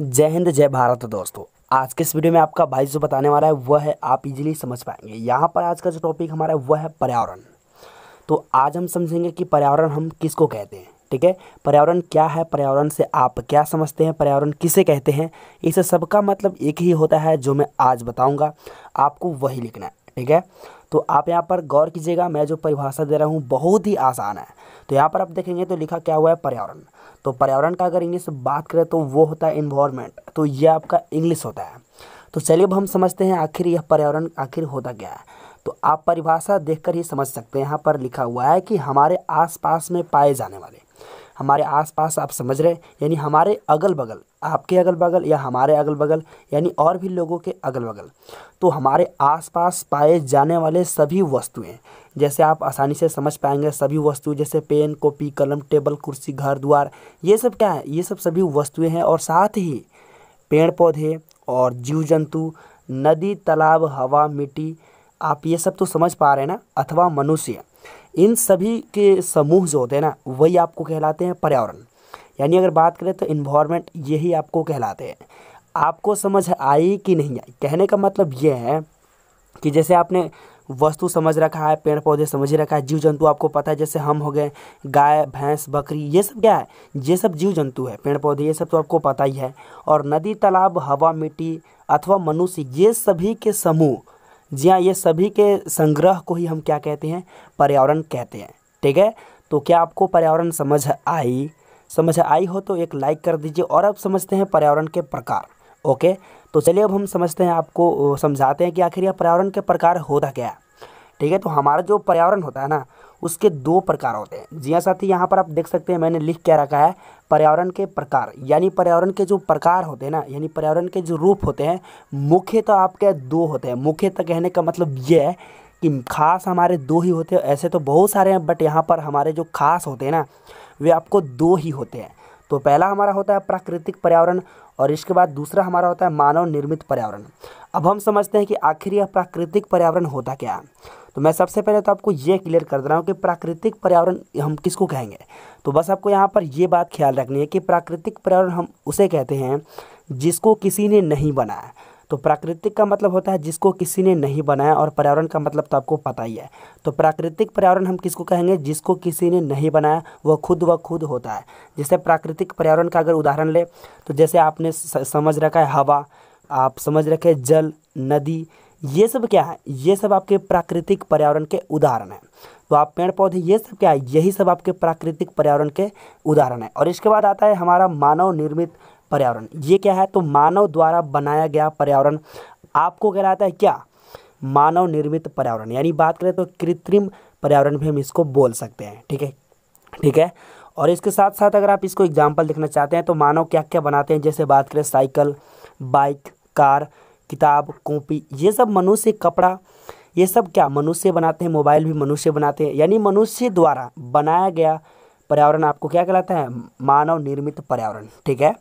जय हिंद जय भारत दोस्तों आज के इस वीडियो में आपका भाई जो बताने वाला है वह है आप इजीली समझ पाएंगे यहाँ पर आज का जो टॉपिक हमारा है वह है पर्यावरण तो आज हम समझेंगे कि पर्यावरण हम किसको कहते हैं ठीक है पर्यावरण क्या है पर्यावरण से आप क्या समझते हैं पर्यावरण किसे कहते हैं इसे सबका मतलब एक ही होता है जो मैं आज बताऊँगा आपको वही लिखना है ठीक है तो आप यहाँ पर गौर कीजिएगा मैं जो परिभाषा दे रहा हूँ बहुत ही आसान है तो यहाँ पर आप देखेंगे तो लिखा क्या हुआ है पर्यावरण तो पर्यावरण का अगर इंग्लिश बात करें तो वो होता है इन्वायरमेंट तो ये आपका इंग्लिश होता है तो चलिए अब हम समझते हैं आखिर यह पर्यावरण आखिर होता क्या है तो आप परिभाषा देखकर ही समझ सकते हैं यहाँ पर लिखा हुआ है कि हमारे आसपास में पाए जाने वाले हमारे आसपास आप समझ रहे हैं यानी हमारे अगल बगल आपके अगल बगल या हमारे अगल बगल यानी और भी लोगों के अगल बगल तो हमारे आसपास पाए जाने वाले सभी वस्तुएं जैसे आप आसानी से समझ पाएंगे सभी वस्तु जैसे पेन कॉपी कलम टेबल कुर्सी घर द्वार ये सब क्या है ये सब सभी वस्तुएं हैं और साथ ही पेड़ पौधे और जीव जंतु नदी तालाब हवा मिट्टी आप ये सब तो समझ पा रहे हैं ना अथवा मनुष्य इन सभी के समूह जो होते हैं ना वही आपको कहलाते हैं पर्यावरण यानी अगर बात करें तो इन्वामेंट यही आपको कहलाते हैं आपको समझ आई कि नहीं आई कहने का मतलब ये है कि जैसे आपने वस्तु समझ रखा है पेड़ पौधे समझ रखा है जीव जंतु आपको पता है जैसे हम हो गए गाय भैंस बकरी ये सब क्या है ये सब जीव जंतु है पेड़ पौधे ये सब तो आपको पता ही है और नदी तालाब हवा मिट्टी अथवा मनुष्य ये सभी के समूह जी हाँ ये सभी के संग्रह को ही हम क्या कहते हैं पर्यावरण कहते हैं ठीक है तो क्या आपको पर्यावरण समझ आई समझ आई हो तो एक लाइक कर दीजिए और अब समझते हैं पर्यावरण के प्रकार ओके तो चलिए अब हम समझते हैं आपको समझाते हैं कि आखिर यह पर्यावरण के प्रकार होता क्या ठीक है तो हमारा जो पर्यावरण होता है ना उसके दो प्रकार होते हैं जी हाँ साथी यहाँ पर आप देख सकते हैं मैंने लिख क्या रखा है पर्यावरण के प्रकार यानी पर्यावरण के जो प्रकार होते हैं ना यानी पर्यावरण के जो रूप होते हैं मुख्य तो आपके दो होते हैं मुख्य तो कहने का मतलब ये है कि खास हमारे दो ही होते हैं ऐसे तो बहुत सारे हैं बट यहाँ पर हमारे जो खास होते हैं ना वे आपको दो ही होते हैं तो पहला हमारा होता है प्राकृतिक पर्यावरण और इसके बाद दूसरा हमारा होता है मानव निर्मित पर्यावरण अब हम समझते हैं कि आखिर यह प्राकृतिक पर्यावरण होता क्या है तो मैं सबसे पहले तो आपको ये क्लियर कर दे रहा हूँ कि प्राकृतिक पर्यावरण हम किसको कहेंगे तो बस आपको यहाँ पर ये बात ख्याल रखनी है कि प्राकृतिक पर्यावरण हम उसे कहते हैं जिसको किसी ने नहीं बनाया तो प्राकृतिक का मतलब होता है जिसको किसी ने नहीं बनाया और पर्यावरण का मतलब तो आपको पता ही है तो प्राकृतिक पर्यावरण हम किसको कहेंगे जिसको किसी ने नहीं बनाया वह खुद व खुद होता है जैसे प्राकृतिक पर्यावरण का अगर उदाहरण ले तो जैसे आपने समझ रखा है हवा आप समझ रखे जल नदी ये सब क्या है ये सब आपके प्राकृतिक पर्यावरण के उदाहरण हैं तो आप पेड़ पौधे ये सब क्या है यही सब आपके प्राकृतिक पर्यावरण के उदाहरण है और इसके बाद आता है हमारा मानव निर्मित पर्यावरण ये क्या है तो मानव द्वारा बनाया गया पर्यावरण आपको कहलाता है क्या मानव निर्मित पर्यावरण यानी बात करें तो कृत्रिम पर्यावरण भी हम इसको बोल सकते हैं ठीक है ठीक है और इसके साथ साथ अगर आप इसको एग्जाम्पल देखना चाहते हैं तो मानव क्या क्या बनाते हैं जैसे बात करें साइकिल बाइक कार किताब कॉपी ये सब मनुष्य कपड़ा ये सब क्या मनुष्य बनाते हैं मोबाइल भी मनुष्य बनाते हैं यानी मनुष्य द्वारा बनाया गया पर्यावरण आपको क्या कहलाता है मानव निर्मित पर्यावरण ठीक है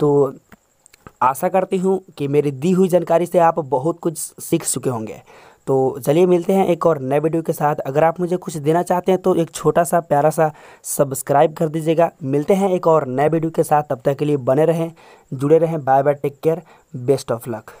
तो आशा करती हूँ कि मेरी दी हुई जानकारी से आप बहुत कुछ सीख चुके होंगे तो चलिए मिलते हैं एक और नए वीडियो के साथ अगर आप मुझे कुछ देना चाहते हैं तो एक छोटा सा प्यारा सा सब्सक्राइब कर दीजिएगा मिलते हैं एक और नए वीडियो के साथ तब तक के लिए बने रहें जुड़े रहें bye bye take care best of luck